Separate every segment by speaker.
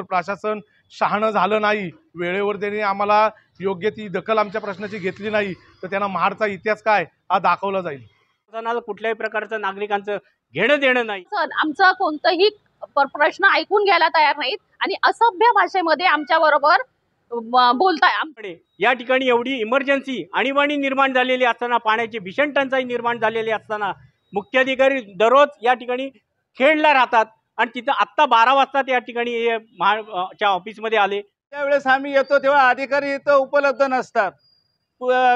Speaker 1: प्रशासन शहाणं झालं नाही वेळेवर त्यांनी आम्हाला योग्य ती दखल आमच्या प्रश्नाची घेतली नाही तर त्यांना महाडचा इतिहास काय हा दाखवला जाईल
Speaker 2: कुठल्याही प्रकारचं नागरिकांचं घेणं देणं नाही
Speaker 3: आमचा कोणताही प्रश्न ऐकून घ्यायला तयार नाहीत आणि असभ्य भाषेमध्ये आमच्या बरोबर बोलताय
Speaker 2: या ठिकाणी एवढी इमर्जन्सी आणीबाणी निर्माण झालेली असताना पाण्याची भीषण टंचाई निर्माण झालेली असताना मुख्याधिकारी दररोज या ठिकाणी खेळला राहतात आणि तिथं आत्ता बारा वाजता त्या ठिकाणी महाच्या ऑफिस ऑफिसमध्ये आले
Speaker 4: त्यावेळेस आम्ही येतो तेव्हा अधिकारी इथं उपलब्ध नसतात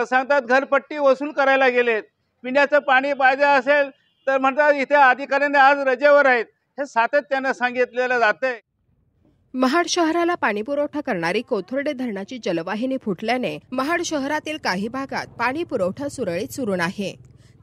Speaker 4: सांगतात घरपट्टी वसूल करायला गेलेत पिण्याचं पाणी पाहिजे असेल तर म्हणतात इथे अधिकाऱ्यांनी आज रजेवर आहेत हे सातत्यानं सांगितलेलं जाते
Speaker 5: महाड शहराला पाणी पुरवठा करणारी कोथुर्डे धरणाची जलवाहिनी फुटल्याने महाड शहरातील काही भागात पाणी पुरवठा सुरळीत सुरू नाही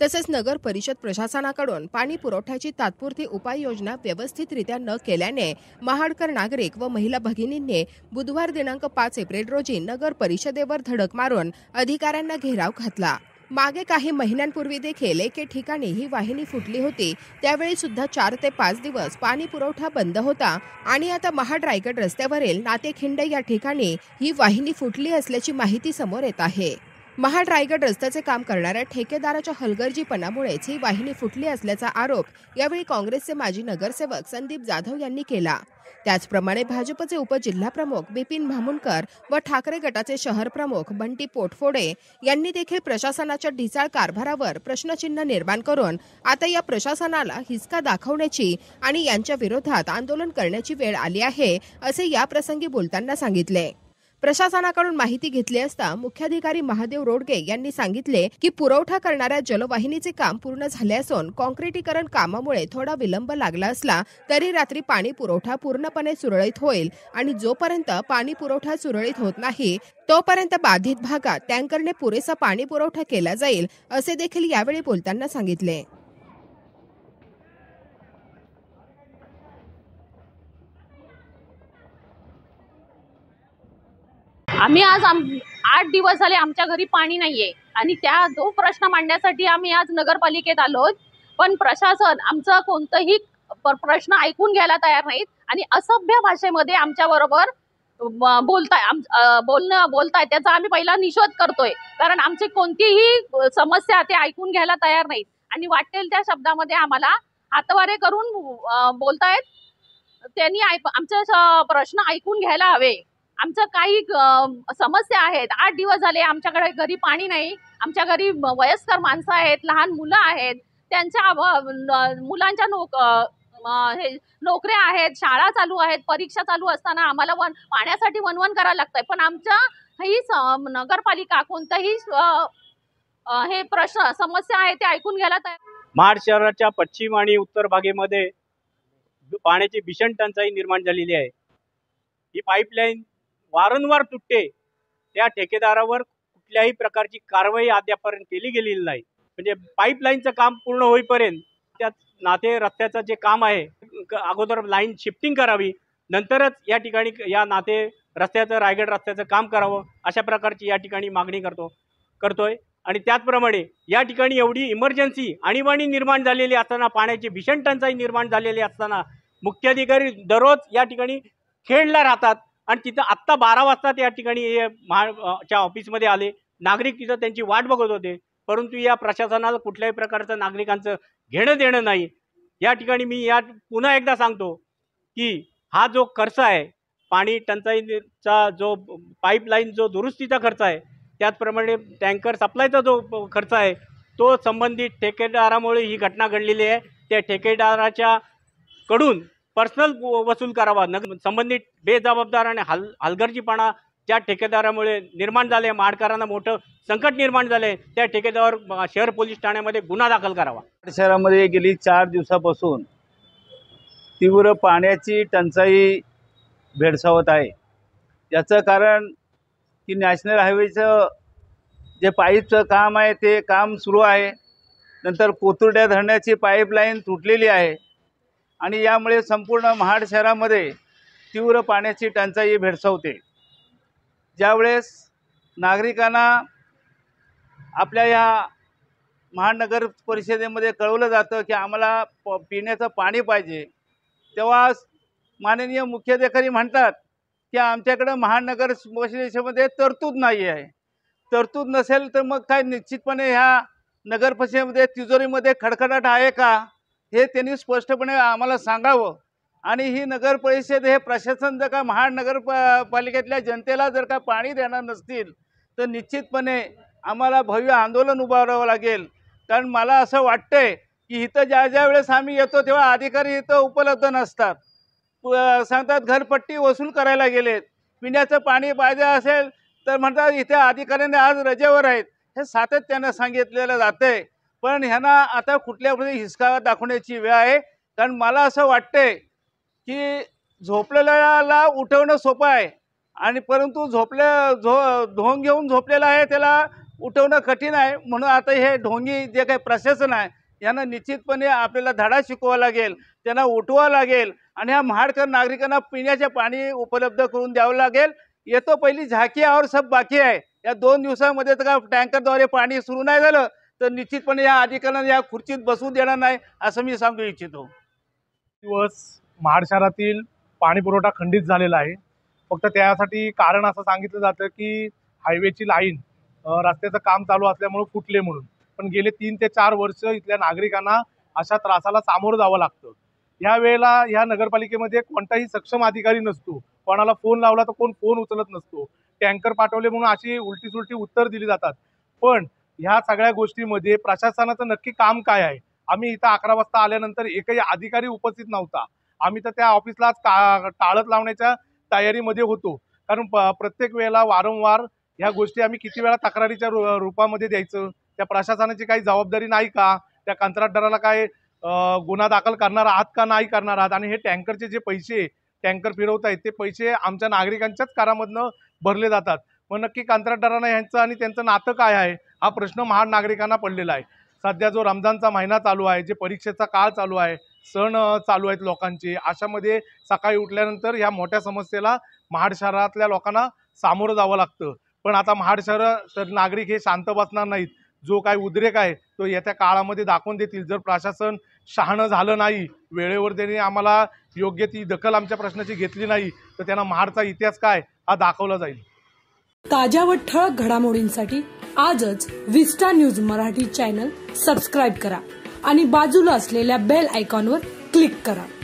Speaker 5: तसेच नगर परिषद प्रशासनाकडून पाणी पुरवठ्याची तात्पुरती उपाययोजना व्यवस्थितरित्या न केल्याने महाडकर नागरिक व महिला भगिनींनी बुधवार दिनांक पाच एप्रिल रोजी नगर परिषदेवर धडक मारून अधिकाऱ्यांना घेराव घातला मागे काही महिन्यांपूर्वी देखील एके ठिकाणी ही वाहिनी फुटली होती त्यावेळी सुद्धा चार ते पाच दिवस पाणी पुरवठा बंद होता आणि आता महाड रायगड रस्त्यावरील नातेखिंड या ठिकाणी ही वाहिनी फुटली असल्याची माहिती समोर येत आहे महाड रायगड रस्त्याचे काम करणाऱ्या ठेकेदाराच्या हलगर्जीपणामुळेच ही वाहिनी फुटली असल्याचा आरोप यावेळी काँग्रेसचे माजी नगरसेवक संदीप जाधव यांनी केला त्याचप्रमाणे भाजपचे उपजिल्हाप्रमुख बिपिन भामुणकर व ठाकरे गटाचे शहर प्रमुख बंटी पोटफोडे यांनी देखील प्रशासनाच्या ढिसाळ कारभारावर प्रश्नचिन्ह निर्माण करून आता या प्रशासनाला हिसका दाखवण्याची आणि यांच्या विरोधात आंदोलन करण्याची वेळ आली आहे असे याप्रसंगी बोलताना सांगितले प्रशासनाकडून माहिती घेतली असता मुख्याधिकारी महादेव रोडगे यांनी सांगितले की पुरवठा करणाऱ्या जलवाहिनीचे काम पूर्ण झाले असून कॉंक्रिटीकरण कामामुळे थोडा विलंब लागला असला तरी रात्री पाणी पुरवठा पूर्णपणे सुरळीत होईल आणि जोपर्यंत पाणी पुरवठा सुरळीत होत नाही तोपर्यंत बाधित भागात टँकरने पुरेसा पाणी पुरवठा केला जाईल असे देखील यावेळी बोलताना सांगितले
Speaker 3: आम्ही आज आठ दिवस झाले आमच्या घरी पाणी नाहीये आणि त्या जो प्रश्न मांडण्यासाठी आम्ही आज नगरपालिकेत आलो पण प्रशासन आमचं कोणतंही प्रश्न ऐकून घ्यायला तयार नाहीत आणि असभ्य भाषेमध्ये आमच्याबरोबर बोलताय आम बोलणं बोलताय त्याचा आम्ही पहिला निषेध करतोय कारण आमची कोणतीही समस्या ते ऐकून घ्यायला तयार नाहीत आणि वाटेल त्या शब्दामध्ये आम्हाला हातवारे करून बोलतायत त्यांनी आमचे प्रश्न ऐकून घ्यायला हवे आमचं काही समस्या आहेत आठ दिवस झाले आमच्याकडे घरी पाणी नाही आमच्या घरी वयस्कर माणसं आहेत लहान मुलं आहेत त्यांच्या मुलांच्या नोक हे नोकऱ्या आहेत शाळा चालू आहेत परीक्षा चालू असताना आम्हाला वन पाण्यासाठी वनवन करायला लागतंय पण आमच्या ही नगरपालिका कोणताही हे प्रश्न समस्या आहे ते ऐकून घ्यायला
Speaker 2: महाड शहराच्या पश्चिम आणि उत्तर भागेमध्ये पाण्याची भीषण टंचाई निर्माण झालेली आहे ही पाईपलाईन वारंवार तुटते त्या ठेकेदारावर कुठल्याही प्रकारची कारवाई अद्यापर्यंत केली गेलेली नाही म्हणजे पाईपलाईनचं काम पूर्ण होईपर्यंत त्या नाते रस्त्याचं जे काम आहे अगोदर लाईन शिफ्टिंग करावी नंतरच या ठिकाणी या नाते रस्त्याचं रायगड रस्त्याचं काम करावं अशा प्रकारची या ठिकाणी मागणी करतो करतोय आणि त्याचप्रमाणे या ठिकाणी एवढी इमर्जन्सी आणीबाणी निर्माण झालेली असताना पाण्याची भीषण टंचाई निर्माण झालेली असताना मुख्याधिकारी दररोज या ठिकाणी खेळला राहतात आणि तिथं आत्ता बारा वाजता त्या ठिकाणी च्या ऑफिसमध्ये आले नागरिक तिथं त्यांची वाट बघत होते परंतु या प्रशासनाला कुठल्याही प्रकारचं नागरिकांचं घेणं देणं नाही या ठिकाणी मी या पुन्हा एकदा सांगतो की हा जो खर्च आहे पाणी टंचाईचा जो पाईपलाईन जो दुरुस्तीचा खर्च आहे त्याचप्रमाणे टँकर सप्लायचा जो खर्च आहे तो संबंधित ठेकेदारामुळे ही घटना घडलेली आहे त्या ठेकेदाराच्या कडून पर्सनल वसूल करावा नग संबंधित बेजबाबदार आणि हल हलगर्जीपणा ज्या ठेकेदारामुळे निर्माण झाले माडकरांना मोठं संकट निर्माण झाले त्या ठेकेदार शहर पोलीस ठाण्यामध्ये गुन्हा दाखल करावा
Speaker 4: शहरामध्ये गेली चार दिवसापासून तीव्र पाण्याची टंचाई भेडसावत आहे याचं कारण की नॅशनल हायवेचं जे पाईपचं काम आहे ते काम सुरू आहे नंतर कोथुर्ड्या धरण्याची पाईपलाईन तुटलेली आहे आणि यामुळे संपूर्ण महाड शहरामध्ये तीव्र पाण्याची टंचाई भेडसावते ज्यावेळेस नागरिकांना आपल्या या महानगर परिषदेमध्ये कळवलं जातं की आम्हाला प पिण्याचं पाणी पाहिजे तेव्हा माननीय मुख्याधिकारी म्हणतात की आमच्याकडं महानगर परिषदेमध्ये तरतूद नाही आहे तरतूद नसेल तर मग काय निश्चितपणे ह्या नगरपरिषदेमध्ये तिजोरीमध्ये खडखडाट आहे का हे त्यांनी स्पष्टपणे आम्हाला सांगावं आणि ही नगर परिषद हे प्रशासन जर का महानगर पालिकेतल्या जनतेला जर का पाणी देणार नसतील तर निश्चितपणे आम्हाला भव्य आंदोलन उभारावं लागेल कारण मला असं वाटतंय की इथं ज्या ज्या वेळेस आम्ही येतो तेव्हा अधिकारी इथं उपलब्ध नसतात सांगतात घरपट्टी वसूल करायला गेलेत पिण्याचं पाणी पाहिजे असेल तर म्हणतात इथे अधिकाऱ्यांनी आज रजेवर आहेत हे सातत्यानं सांगितलेलं जातं आहे पण ह्यांना आता कुठल्या हिसका दाखवण्याची वेळ आहे कारण मला असं वाटतंय की झोपलेल्याला उठवणं सोपं आहे आणि परंतु झोपल्या झो ढोंग घेऊन झोपलेला आहे त्याला उठवणं कठीण आहे म्हणून आता हे ढोंगी जे काही प्रशासन आहे यांना निश्चितपणे आपल्याला धडा शिकवा लागेल त्यांना उठवावं लागेल आणि ह्या महाडकर नागरिकांना पिण्याचे पाणी उपलब्ध करून द्यावं लागेल येतो पहिली झाकी और सब बाकी आहे या दोन दिवसामध्ये तर का टँकरद्वारे पाणी सुरू नाही झालं तर निश्चितपणे या अधिकाऱ्यांना या खुर्चीत बसू देणार नाही असं मी सांगू इच्छितो दिवस
Speaker 1: महाड शहरातील पुरवठा खंडित झालेला आहे फक्त त्यासाठी कारण असं सांगितलं जातं की हायवेची लाईन रस्त्याचं काम चालू असल्यामुळे फुटले म्हणून पण गेले तीन ते चार वर्ष इथल्या नागरिकांना अशा त्रासाला सामोरं जावं लागतं ह्या वेळेला ह्या नगरपालिकेमध्ये कोणताही सक्षम अधिकारी नसतो कोणाला फोन लावला तर कोण फोन उचलत नसतो टँकर पाठवले म्हणून अशी उलटी सुलटी उत्तर दिली जातात पण ह्या सगळ्या गोष्टीमध्ये प्रशासनाचं नक्की काम काय आहे आम्ही इथं अकरा वाजता आल्यानंतर एकही अधिकारी उपस्थित नव्हता आम्ही तर त्या ऑफिसला का टाळत लावण्याच्या तयारीमध्ये होतो कारण प्रत्येक वेळेला वारंवार ह्या गोष्टी आम्ही किती वेळा तक्रारीच्या रूपामध्ये द्यायचं त्या प्रशासनाची काही जबाबदारी नाही का त्या कंत्राटदाराला काय गुन्हा दाखल करणार आहात का नाही करणार आहात आणि हे टँकरचे जे पैसे टँकर फिरवत आहेत ते पैसे आमच्या नागरिकांच्याच करामधनं भरले जातात मग नक्की कंत्राटदारांना ह्यांचं आणि त्यांचं नातं काय आहे हा प्रश्न महाड नागरिकांना पडलेला आहे सध्या जो रमजानचा महिना चालू आहे जे परीक्षेचा काळ चालू आहे सण चालू आहेत लोकांचे अशामध्ये सकाळी उठल्यानंतर ह्या मोठ्या समस्येला महाड शहरातल्या लोकांना सामोरं जावं लागतं पण आता महाड शहर तर नागरिक हे शांत बसणार नाहीत जो काय उद्रेक आहे तो येत्या काळामध्ये दाखवून देतील जर प्रशासन शहाणं झालं नाही वेळेवर त्यांनी आम्हाला योग्य ती दखल आमच्या प्रश्नाची घेतली नाही तर त्यांना महाडचा इतिहास काय हा दाखवला जाईल
Speaker 3: ताज्या व ठळक घडामोडींसाठी आजच Vista News Marathi channel subscribe करा आणि बाजूला असलेल्या बेल आयकॉनवर क्लिक करा